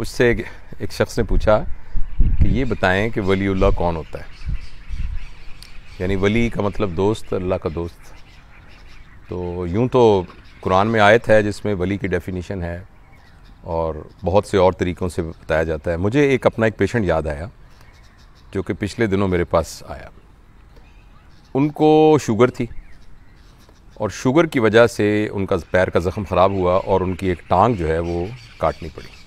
मुझसे एक, एक शख्स ने पूछा कि ये बताएं कि वलीउल्ला कौन होता है यानी वली का मतलब दोस्त अल्लाह का दोस्त तो यूँ तो कुरान में आयत है जिसमें वली की डेफिनेशन है और बहुत से और तरीक़ों से बताया जाता है मुझे एक अपना एक पेशेंट याद आया जो कि पिछले दिनों मेरे पास आया उनको शुगर थी और शुगर की वजह से उनका पैर का ज़ख़म ख़राब हुआ और उनकी एक टांग जो है वो काटनी पड़ी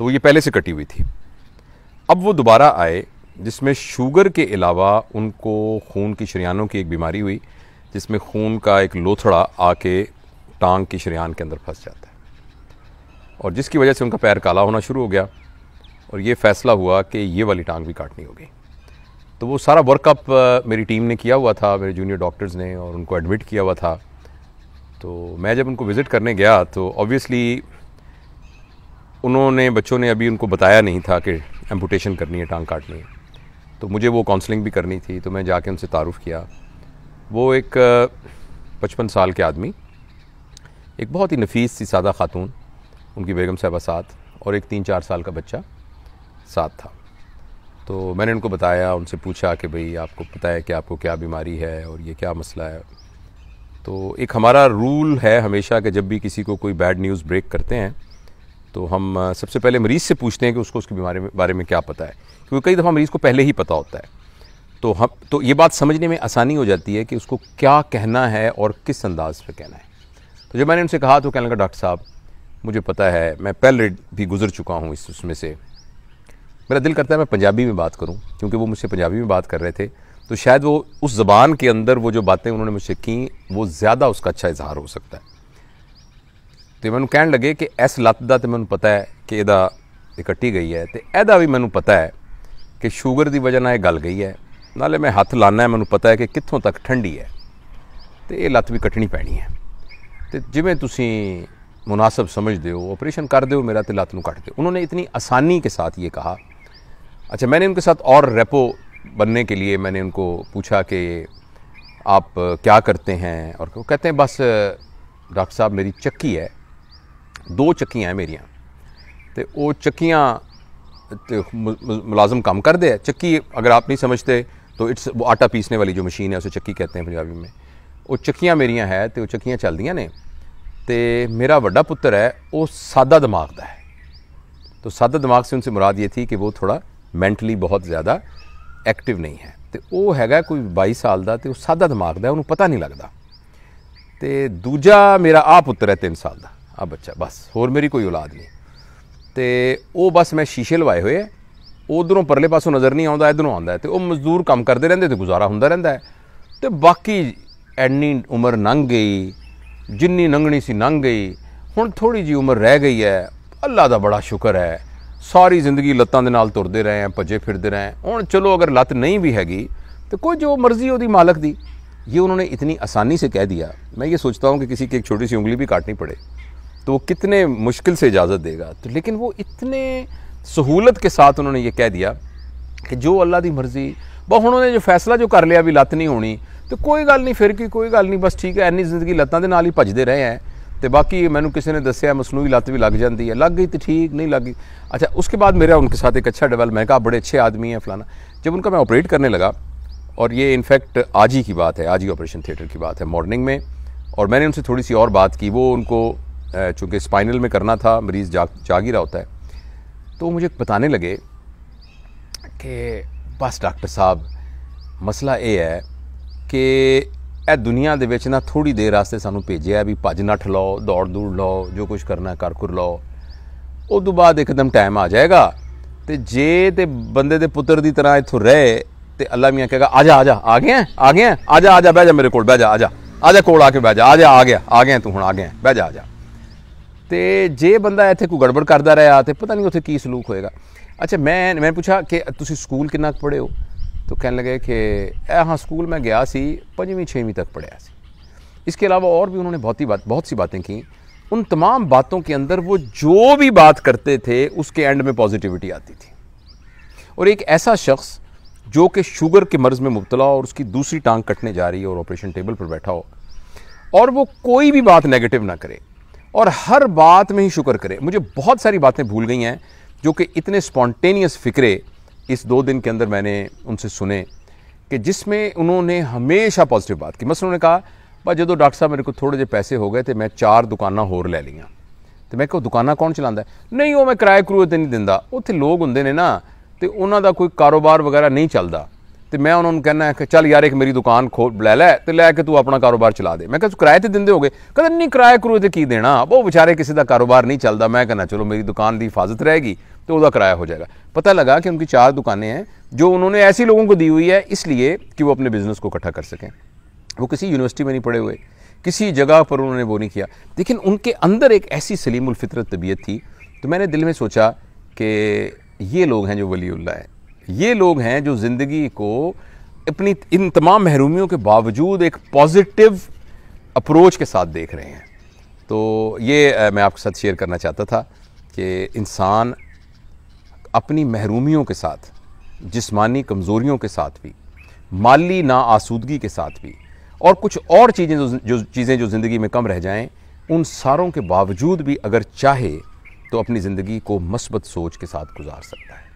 तो ये पहले से कटी हुई थी अब वो दोबारा आए जिसमें शुगर के अलावा उनको खून की शरियानों की एक बीमारी हुई जिसमें खून का एक लोथड़ा आके टांग की शरियान के अंदर फंस जाता है और जिसकी वजह से उनका पैर काला होना शुरू हो गया और ये फैसला हुआ कि ये वाली टांग भी काटनी होगी तो वो सारा वर्कअप मेरी टीम ने किया हुआ था मेरे जूनियर डॉक्टर्स ने और उनको एडमिट किया हुआ था तो मैं जब उनको विज़िट करने गया तो ऑब्वियसली उन्होंने बच्चों ने अभी उनको बताया नहीं था कि एम्पूटेशन करनी है टांग काटनी है तो मुझे वो काउंसलिंग भी करनी थी तो मैं जाके उनसे तारुफ़ किया वो एक पचपन साल के आदमी एक बहुत ही नफीस सी सादा खातून उनकी बेगम साहबा साथ और एक तीन चार साल का बच्चा साथ था तो मैंने उनको बताया उनसे पूछा कि भई आपको पता है कि आपको क्या बीमारी है और ये क्या मसला है तो एक हमारा रूल है हमेशा कि जब भी किसी को कोई बैड न्यूज़ ब्रेक करते हैं तो हम सबसे पहले मरीज़ से पूछते हैं कि उसको उसकी बीमारी में बारे में क्या पता है क्योंकि कई दफ़ा मरीज़ को पहले ही पता होता है तो हम तो ये बात समझने में आसानी हो जाती है कि उसको क्या कहना है और किस अंदाज पर कहना है तो जब मैंने उनसे कहा तो कहने लगा डॉक्टर साहब मुझे पता है मैं पहले भी गुजर चुका हूँ इस उसमें से मेरा दिल करता है मैं पंजाबी में बात करूँ क्योंकि वो मुझसे पंजाबी में बात कर रहे थे तो शायद वो उस ज़बान के अंदर वो जो बातें उन्होंने मुझसे की वो ज़्यादा उसका अच्छा इजहार हो सकता है तो मैं कह लगे कि इस लत्त का तो मैं पता है कि यदा कट्टी गई है तो यदा भी मैं पता है कि शूगर की वजह ना ਨਾਲ गल गई है ਹੈ मैं ਮੈਂ ਹੱਥ मैं पता है कि कितों तक ठंडी है तो ये लत्त भी कट्टी पैनी है तो जिमें ਤੇ ਜਿਵੇਂ ਤੁਸੀਂ मुनासिब समझ दो ऑपरेशन कर दो मेरा तिलात काट दो उन्होंने इतनी आसानी के साथ ये कहा अच्छा मैंने उनके साथ और रेपो बनने के लिए मैंने उनको पूछा कि आप क्या करते हैं और वो कहते हैं बस डॉक्टर साहब मेरी चक्की है ਦੋ ਚੱਕੀਆਂ ਮੇਰੀਆਂ ਤੇ ਉਹ ਚੱਕੀਆਂ ਤੇ ਮੁਲਾਜ਼ਮ ਕੰਮ ਕਰਦੇ ਆ ਚੱਕੀ ਅਗਰ ਆਪ ਨਹੀਂ ਸਮਝਦੇ तो ਇਟਸ ਉਹ ਆਟਾ ਪੀਸਨੇ ਵਾਲੀ ਜੋ ਮਸ਼ੀਨ ਹੈ ਉਸੇ ਚੱਕੀ ਕਹਤੇ हैं ਪੰਜਾਬੀ ਵਿੱਚ ਉਹ ਚੱਕੀਆਂ ਮੇਰੀਆਂ ਹੈ ਤੇ ਉਹ ਚੱਕੀਆਂ ਚੱਲਦੀਆਂ ਨੇ ਤੇ ਮੇਰਾ ਵੱਡਾ ਪੁੱਤਰ ਹੈ ਉਹ ਸਾਦਾ ਦਿਮਾਗ ਦਾ ਹੈ ਤੋ ਸਾਦਾ ਦਿਮਾਗ ਸੇ उनसे ਮੁਰਾਦ ਇਹ ਥੀ ਕਿ ਉਹ ਥੋੜਾ ਮੈਂਟਲੀ ਬਹੁਤ ਜ਼ਿਆਦਾ ਐਕਟਿਵ ਨਹੀਂ ਹੈ ਤੇ ਉਹ ਹੈਗਾ ਕੋਈ 22 ਸਾਲ ਦਾ ਤੇ ਉਹ ਸਾਦਾ ਦਿਮਾਗ ਦਾ ਉਹਨੂੰ ਪਤਾ ਨਹੀਂ ਲੱਗਦਾ ਤੇ ਦੂਜਾ ਮੇਰਾ ਆ ਪੁੱਤਰ ਹੈ 3 ਸਾਲ ਦਾ ਆ ਬੱਚਾ ਬਸ ਹੋਰ ਮੇਰੀ ਕੋਈ ਔਲਾਦ ਨਹੀਂ ਤੇ ਉਹ ਬਸ ਮੈਂ ਸ਼ੀਸ਼ੇ ਲਵਾਏ ਹੋਏ ਐ ਉਧਰੋਂ ਪਰਲੇ ਪਾਸੋਂ ਨਜ਼ਰ ਨਹੀਂ ਆਉਂਦਾ ਇਧਰੋਂ ਆਉਂਦਾ ਤੇ ਉਹ ਮਜ਼ਦੂਰ ਕੰਮ ਕਰਦੇ ਰਹਿੰਦੇ ਤੇ ਗੁਜ਼ਾਰਾ ਹੁੰਦਾ ਰਹਿੰਦਾ ਤੇ ਬਾਕੀ ਐਨੀ ਉਮਰ ਲੰਘ ਗਈ ਜਿੰਨੀ ਲੰਘਣੀ ਸੀ ਲੰਘ ਗਈ ਹੁਣ ਥੋੜੀ ਜੀ ਉਮਰ ਰਹਿ ਗਈ ਹੈ ਅੱਲਾ ਦਾ ਬੜਾ ਸ਼ੁਕਰ ਹੈ ਸਾਰੀ ਜ਼ਿੰਦਗੀ ਲੱਤਾਂ ਦੇ ਨਾਲ ਤੁਰਦੇ ਰਹੇ ਆ ਭੱਜੇ ਫਿਰਦੇ ਰਹੇ ਹੁਣ ਚਲੋ ਅਗਰ ਲੱਤ ਨਹੀਂ ਵੀ ਹੈਗੀ ਤੇ ਕੋਈ ਜੋ ਮਰਜ਼ੀ ਉਹਦੀ ਮਾਲਕ ਦੀ ਇਹ ਉਹਨਾਂ ਨੇ ਇਤਨੀ ਆਸਾਨੀ ਸੇ ਕਹਿ ਦਿਆ ਮੈਂ ਇਹ ਸੋਚਦਾ ਹਾਂ ਕਿ ਕਿਸੇ ਕੀ ਇੱਕ ਛੋਟੀ ਸੀ ਉਂਗਲੀ ਵੀ ਕਾਟਣੀ ਪੜੇ तो कितने मुश्किल से इजाज़त देगा तो लेकिन वो इतने सहूलत के साथ उन्होंने ये कह दिया कि जो अल्लाह की मर्ज़ी बस उन्होंने जो फैसला जो कर लिया भी लत नहीं होनी तो कोई गल नहीं फिर की कोई गल नहीं बस ठीक है इन्नी जिंदगी लत्तों के नाल ही भजते रहे हैं तो बाकी मैंने किसी ने दसिया मसनू लत्त भी लग जाती है लग गई तो ठीक नहीं लग गई अच्छा उसके बाद मेरा उनके साथ एक अच्छा डेवल मैं कहा बड़े अच्छे आदमी हैं फलाना जब उनका मैं ऑपरेट करने लगा और ये इनफैक्ट आज ही की बात है आज ही ऑपरेशन थिएटर की बात है मॉर्निंग में और मैंने उनसे थोड़ी सी और बात की वो उनको चूँकि स्पाइनल में करना था मरीज़ जाग जागी रहा होता है तो मुझे बताने लगे कि बस डॉक्टर साहब ਮਸਲਾ ਇਹ ਹੈ ਕਿ ਇਹ ਦੁਨੀਆ ਦੇ ਵਿੱਚ ਨਾ ਥੋੜੀ ਦੇਰ ਵਾਸਤੇ ਸਾਨੂੰ ਭੇਜਿਆ ਵੀ ਭੱਜ ਨੱਠ ਲਓ ਦੌੜ ਦੂੜ ਲਓ ਜੋ ਕੁਝ ਕਰਨਾ ਕਰ ਕਰ ਲਓ ਉਸ ਤੋਂ ਬਾਅਦ ਇੱਕਦਮ ਟਾਈਮ ਆ ਜਾਏਗਾ ਤੇ ਜੇ ਤੇ ਬੰਦੇ ਦੇ ਪੁੱਤਰ ਦੀ ਤਰ੍ਹਾਂ ਇੱਥੋਂ ਰਹੇ ਤੇ ਅੱਲਾ ਮੀਆਂ ਕਹੇਗਾ ਆ ਜਾ ਆ ਜਾ ਆ ਗਿਆ ਆ ਗਿਆ ਆ ਜਾ ਆ ਜਾ ਬਹਿ ਜਾ ਮੇਰੇ ਕੋਲ ਬਹਿ ਜਾ ਆ ਜਾ ਆ ਜਾ ਕੋਲ ਆ ਕੇ ਬਹਿ ਜਾ ਆ ਜਾ ਆ ਗਿਆ ਆ ਗਿਆ ਤੂੰ ਹੁਣ ਆ ਗਿਆ ਬਹਿ ਜਾ ਆ ਜਾ तो जे बंदा इतने को गड़बड़ करता रहा तो पता नहीं ਉੱਥੇ की सलूक होएगा अच्छा मैं मैं पूछा कि तुम स्कूल कि पढ़े हो तो कहने लगे कि हाँ स्कूल मैं गया सी पंजवीं छेवीं तक पढ़िया इसके अलावा और भी उन्होंने बहुत ही बात बहुत सी बातें की उन तमाम बातों के अंदर वो जो भी बात करते थे उसके एंड में पॉजिटिविटी आती थी और एक ऐसा शख्स जो कि शुगर के मर्ज़ में मुबतला और उसकी दूसरी टांग कटने जा रही है और ऑपरेशन टेबल पर बैठा हो और वो कोई भी बात नेगेटिव ना करे और हर बात में ही शुक्र करे मुझे बहुत सारी बातें भूल गई हैं जो कि इतने स्पॉन्टेनियस फ़िक्रे इस दो दिन के अंदर मैंने उनसे सुने कि जिसमें उन्होंने हमेशा पॉजिटिव बात की मसलन उन्होंने कहा भाई जो डॉक्टर साहब मेरे को थोड़े जे पैसे हो गए तो मैं चार दुकाना होर ले लिया तो मैं कहो दुकाना कौन चलाਉਂਦਾ नहीं ਉਹ ਮੈਂ ਕਿਰਾਏ ਕਰੂਏ ਤੇ ਨਹੀਂ ਦਿੰਦਾ ਉੱਥੇ ਲੋਕ ਹੁੰਦੇ ਨੇ ਨਾ ਤੇ ਉਹਨਾਂ ਦਾ ਕੋਈ ਕਾਰੋਬਾਰ ਵਗੈਰਾ ਨਹੀਂ ਚੱਲਦਾ तो मैं उन्होंने कहना कि चल यार एक मेरी दुकान खो लै लै तो लैके तू अपना कारोबार चला दे मैं ਦੇ ਮੈਂ ਕਿਹਾ ਤੂੰ ਕਿਰਾਏ ਤੇ ਦਿੰਦੇ ਹੋਗੇ ਕਹਿੰਦਾ ਨਹੀਂ ਕਿਰਾਏ देना वो बेचारे किसी का कारोबार नहीं चलता मैं कहना चलो मेरी दुकान की ਮੇਰੀ हिफाजत रहेगी तो वह किराया हो जाएगा पता लगा कि उनकी चार दुकानें हैं जो उन्होंने ऐसे लोगों को दी हुई है इसलिए कि वो अपने बिज़नेस को इकट्ठा कर सकें वो किसी यूनिवर्सिटी में नहीं पढ़े हुए किसी जगह पर उन्होंने वो नहीं किया लेकिन उनके अंदर एक ऐसी सलीमुलफ़ितरत तबीयत थी तो मैंने दिल में सोचा कि ये लोग हैं जो वली है ये लोग हैं जो ज़िंदगी को अपनी इन तमाम महरूमियों के बावजूद एक पॉजिटिव अप्रोच के साथ देख रहे हैं तो ये मैं आपके साथ शेयर करना चाहता था कि इंसान अपनी महरूमियों के साथ जिस्मानी कमज़ोरियों के साथ भी माली ना आसूदगी के साथ भी और कुछ और चीज़ें जो जो चीज़ें जो ज़िंदगी में कम रह जाएं उन सारों के बावजूद भी अगर चाहे तो अपनी ज़िंदगी को मस्बत सोच के साथ गुजार सकता है